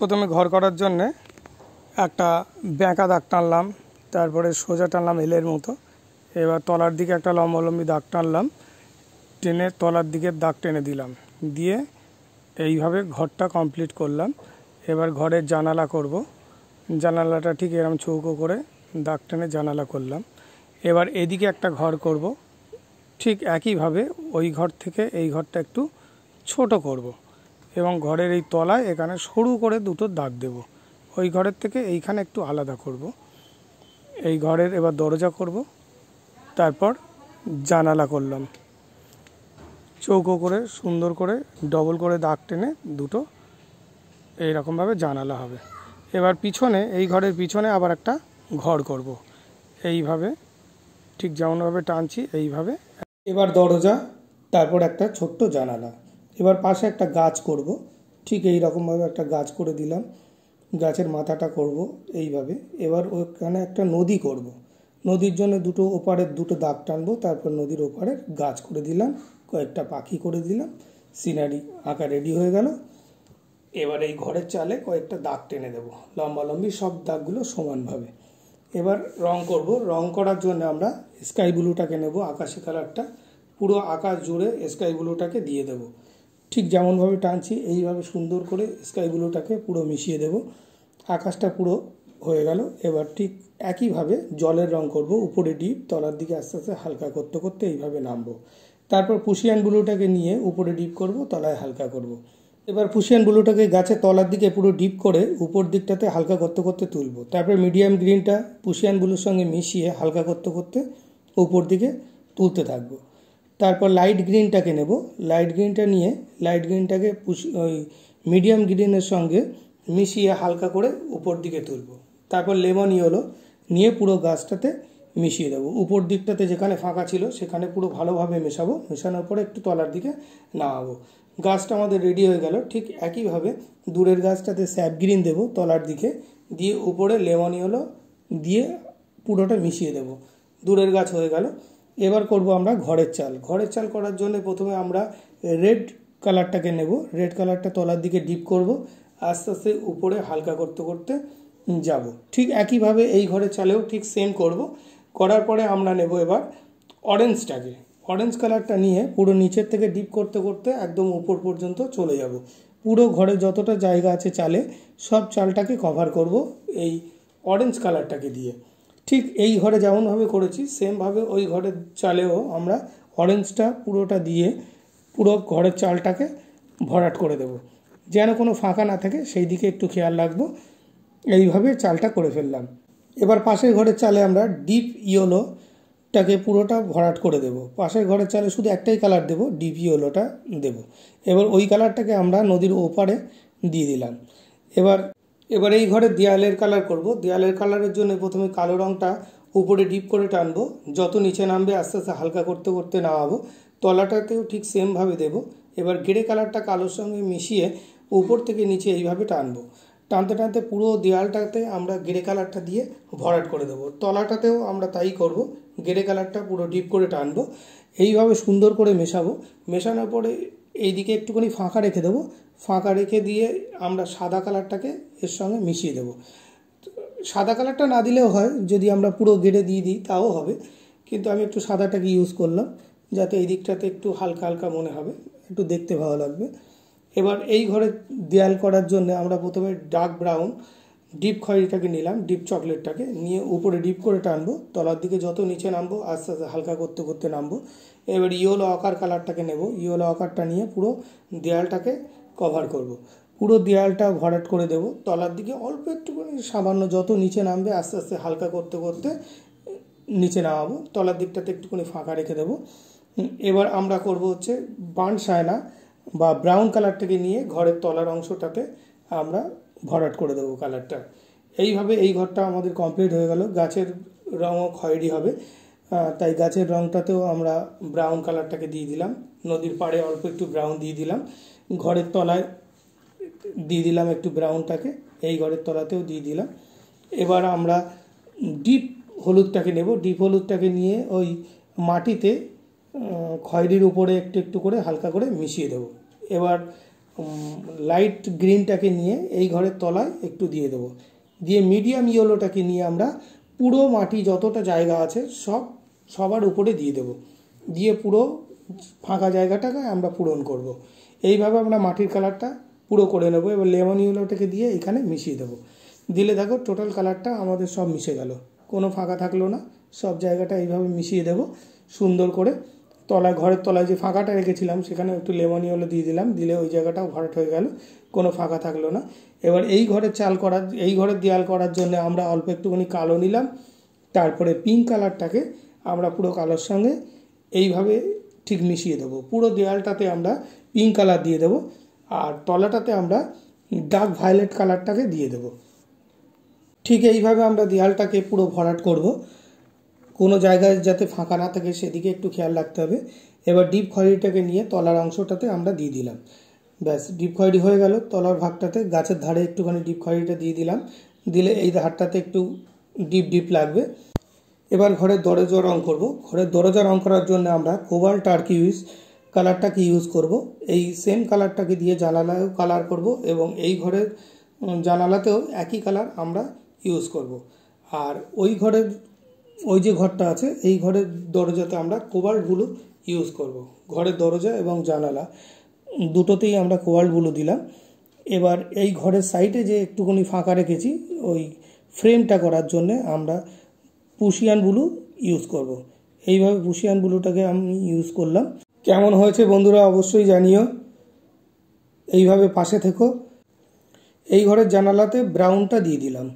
প্রথমে ঘর করার জন্যে একটা ব্যাঁকা দাগ টানলাম তারপরে সোজা টানলাম এলের মতো এবার তলার দিকে একটা লম্বালম্বি দাগ টানলাম টেনে তলার দিকে দাগ টেনে দিলাম দিয়ে এইভাবে ঘরটা কমপ্লিট করলাম এবার ঘরের জানালা করব জানালাটা ঠিক এরম চৌকো করে দাগ টেনে জানালা করলাম এবার এদিকে একটা ঘর করব ঠিক একইভাবে ওই ঘর থেকে এই ঘরটা একটু ছোট করব। এবং ঘরের এই তলায় এখানে সরু করে দুটো দাগ দেব ওই ঘরের থেকে এইখানে একটু আলাদা করব। এই ঘরের এবার দরজা করব তারপর জানালা করলাম চৌকো করে সুন্দর করে ডবল করে দাগ টেনে দুটো এইরকমভাবে জানালা হবে এবার পিছনে এই ঘরের পিছনে আবার একটা ঘর করব। এইভাবে ঠিক যেমনভাবে টানছি এইভাবে এবার দরজা তারপর একটা ছোট্ট জানালা এবার পাশে একটা গাছ করব ঠিক এই রকমভাবে একটা গাছ করে দিলাম গাছের মাথাটা করব এইভাবে এবার ওখানে একটা নদী করব। নদীর জন্য দুটো ওপারের দুটো দাগ টানবো তারপর নদীর ওপারে গাছ করে দিলাম কয়েকটা পাখি করে দিলাম সিনারি আঁকা রেডি হয়ে গেল এবার এই ঘরের চালে কয়েকটা দাগ টেনে দেবো লম্বালম্বি সব দাগগুলো সমানভাবে এবার রং করব রং করার জন্য আমরা স্কাই ব্লুটাকে নেব আকাশি কালারটা পুরো আকাশ জুড়ে স্কাই ব্লুটাকে দিয়ে দেবো ঠিক যেমনভাবে টানছি এইভাবে সুন্দর করে স্কাইগুলোটাকে পুরো মিশিয়ে দেব আকাশটা পুরো হয়ে গেল এবার ঠিক একইভাবে জলের রং করব উপরে ডিপ তলার দিকে আস্তে আস্তে হালকা করতে করতে এইভাবে নামবো তারপর পুশিয়ান ব্লুটাকে নিয়ে উপরে ডিপ করব তলায় হালকা করব। এবার পুশিয়ান ব্লুটাকে গাছের তলার দিকে পুরো ডিপ করে উপর দিকটাতে হালকা করতে করতে তুলব তারপর মিডিয়াম গ্রিনটা পুশিয়ান ব্লুর সঙ্গে মিশিয়ে হালকা করতে করতে উপর দিকে তুলতে থাকবো তারপর লাইট গ্রিনটাকে নেব লাইট গ্রিনটা নিয়ে লাইট গ্রিনটাকে ওই মিডিয়াম গ্রিনের সঙ্গে মিশিয়ে হালকা করে উপর দিকে তুলব তারপর লেমন ইয়েলো নিয়ে পুরো গাছটাতে মিশিয়ে দেবো উপর দিকটাতে যেখানে ফাঁকা ছিল সেখানে পুরো ভালোভাবে মেশাবো মেশানোর পরে একটু তলার দিকে নামাবো গাছটা আমাদের রেডি হয়ে গেল ঠিক একইভাবে দূরের গাছটাতে স্যাপ গ্রিন দেবো তলার দিকে দিয়ে উপরে লেমন ইয়েলো দিয়ে পুরোটা মিশিয়ে দেবো দূরের গাছ হয়ে গেল এবার করব আমরা ঘরের চাল ঘরের চাল করার জন্য প্রথমে আমরা রেড কালারটাকে নেব রেড কালারটা তলার দিকে ডিপ করব আস্তে আস্তে উপরে হালকা করতে করতে যাব ঠিক একইভাবে এই ঘরের চালেও ঠিক সেম করব করার পরে আমরা নেব এবার অরেঞ্জটাকে অরেঞ্জ কালারটা নিয়ে পুরো নিচের থেকে ডিপ করতে করতে একদম উপর পর্যন্ত চলে যাব পুরো ঘরে যতটা জায়গা আছে চালে সব চালটাকে কভার করব এই অরেঞ্জ কালারটাকে দিয়ে ঠিক এই ঘরে যেমনভাবে করেছি সেমভাবে ওই ঘরের চালেও আমরা অরেঞ্জটা পুরোটা দিয়ে পুরো ঘরের চালটাকে ভরাট করে দেব যেন কোনো ফাঁকা না থাকে সেই দিকে একটু খেয়াল রাখবো এইভাবে চালটা করে ফেললাম এবার পাশের ঘরের চালে আমরা ডিপ ইয়োলোটাকে পুরোটা ভরাট করে দেব পাশের ঘরের চালে শুধু একটাই কালার দেব ডিপ ইয়োলোটা দেব এবার ওই কালারটাকে আমরা নদীর ওপারে দিয়ে দিলাম এবার এবার এই ঘরে দেয়ালের কালার করব দেয়ালের কালারের জন্য প্রথমে কালো রঙটা উপরে ডিপ করে টানবো যত নিচে নামবে আস্তে আস্তে হালকা করতে করতে নামাবো তলাটাতেও ঠিক সেমভাবে দেব এবার গেড়ে কালারটা কালোর সঙ্গে মিশিয়ে উপর থেকে নিচে এইভাবে টানবো টানতে টানতে পুরো দেয়ালটাতে আমরা গ্রে কালারটা দিয়ে ভরাট করে দেবো তলাটাতেও আমরা তাই করব গ্রে কালারটা পুরো ডিপ করে টানবো এইভাবে সুন্দর করে মেশাবো মেশানোর পরে এই দিকে একটুখানি ফাঁকা রেখে দেবো ফাঁকা রেখে দিয়ে আমরা সাদা কালারটাকে এর সঙ্গে মিশিয়ে দেবো সাদা কালারটা না দিলেও হয় যদি আমরা পুরো ঘেড়ে দিয়ে দিই তাও হবে কিন্তু আমি একটু সাদাটাকে ইউজ করলাম যাতে এই দিকটাতে একটু হালকা হালকা মনে হবে একটু দেখতে ভালো লাগবে এবার এই ঘরে দেয়াল করার জন্য আমরা প্রথমে ডার্ক ব্রাউন ডিপ খয়েরিটাকে নিলাম ডিপ চকলেটটাকে নিয়ে উপরে ডিপ করে টানবো তলার দিকে যত নিচে নামবো আস্তে আস্তে হালকা করতে করতে নামবো এবার ইয়োলো আকার কালারটাকে নেব ইয়োলো আকারটা নিয়ে পুরো দেয়ালটাকে কভার করব। পুরো দেয়ালটা ভরাট করে দেব তলার দিকে অল্প একটুখানি সামান্য যত নিচে নামবে আস্তে আস্তে হালকা করতে করতে নিচে নামাবো তলার দিকটাতে একটুখানি ফাঁকা রেখে দেবো এবার আমরা করব হচ্ছে বান সায়না বা ব্রাউন কালারটাকে নিয়ে ঘরের তলার অংশটাতে আমরা ভরাট করে দেবো কালারটা এইভাবে এই ঘরটা আমাদের কমপ্লিট হয়ে গেল গাছের রঙও খয়েরি হবে তাই গাছের রঙটাতেও আমরা ব্রাউন কালারটাকে দিয়ে দিলাম নদীর পাড়ে অল্প একটু ব্রাউন দিয়ে দিলাম ঘরের তলায় দিয়ে দিলাম একটু ব্রাউনটাকে এই ঘরের তলাতেও দিয়ে দিলাম এবার আমরা ডিপ হলুদটাকে নেব ডিপ হলুদটাকে নিয়ে ওই মাটিতে খয়েরির উপরে একটু একটু করে হালকা করে মিশিয়ে দেব এবার লাইট গ্রিনটাকে নিয়ে এই ঘরের তলায় একটু দিয়ে দেবো দিয়ে মিডিয়াম ইয়েলোটাকে নিয়ে আমরা পুরো মাটি যতটা জায়গা আছে সব সবার উপরে দিয়ে দেব দিয়ে পুরো ফাঁকা জায়গাটাকে আমরা পূরণ করব। এইভাবে আমরা মাটির কালারটা পুরো করে নেব এবার লেমন ইয়েলোটাকে দিয়ে এখানে মিশিয়ে দেবো দিলে দেখো টোটাল কালারটা আমাদের সব মিশে গেল কোনো ফাঁকা থাকলো না সব জায়গাটা এইভাবে মিশিয়ে দেব সুন্দর করে তলায় ঘরের তলায় যে ফাঁকাটা রেখেছিলাম সেখানে একটু লেমন ইয়েলো দিয়ে দিলাম দিলে ওই জায়গাটাও ভরাট হয়ে গেল কোনো ফাঁকা থাকলো না এবার এই ঘরের চাল করার এই ঘরের দেয়াল করার জন্য আমরা অল্প একটুখানি কালো নিলাম তারপরে পিঙ্ক কালারটাকে আমরা পুরো কালোর সঙ্গে এইভাবে ঠিক মিশিয়ে দেবো পুরো দেয়ালটাতে আমরা পিঙ্ক কালার দিয়ে দেবো আর তলাটাতে আমরা ডার্ক ভায়োলেট কালারটাকে দিয়ে দেবো ঠিক এইভাবে আমরা দেয়ালটাকে পুরো ভরাট করব কোনো জায়গায় যাতে ফাঁকা না থাকে সেদিকে একটু খেয়াল রাখতে হবে এবার ডিপ খয়েরিটাকে নিয়ে তলার অংশটাতে আমরা দিয়ে দিলাম ব্যাস ডিপ খয়েরি হয়ে গেল তলার ভাগটাতে গাছের ধারে একটুখানি ডিপ খয়েরিটা দিয়ে দিলাম দিলে এই ধারটাতে একটু ডিপ ডিপ লাগবে এবার ঘরের দরজা রং করব ঘরের দরজা রং করার জন্য আমরা কোবাল টার্কি ইউজ কালারটাকে ইউজ করব এই সেম কালারটাকে দিয়ে জানালায়ও কালার করব এবং এই ঘরের জানালাতেও একই কালার আমরা ইউজ করব আর ওই ঘরের ওই যে ঘরটা আছে এই ঘরের দরজাতে আমরা কোবাল্ট ব্লু ইউজ করব। ঘরের দরজা এবং জানালা দুটোতেই আমরা কোবাল্ট ব্লু দিলাম এবার এই ঘরের সাইডে যে একটুখানি ফাঁকা রেখেছি ওই ফ্রেমটা করার জন্যে আমরা পুশিয়ান ব্লু ইউজ করব। এইভাবে পুশিয়ান ব্লুটাকে আমি ইউজ করলাম কেমন হয়েছে বন্ধুরা অবশ্যই জানিও এইভাবে পাশে থেকো এই ঘরের জানালাতে ব্রাউনটা দিয়ে দিলাম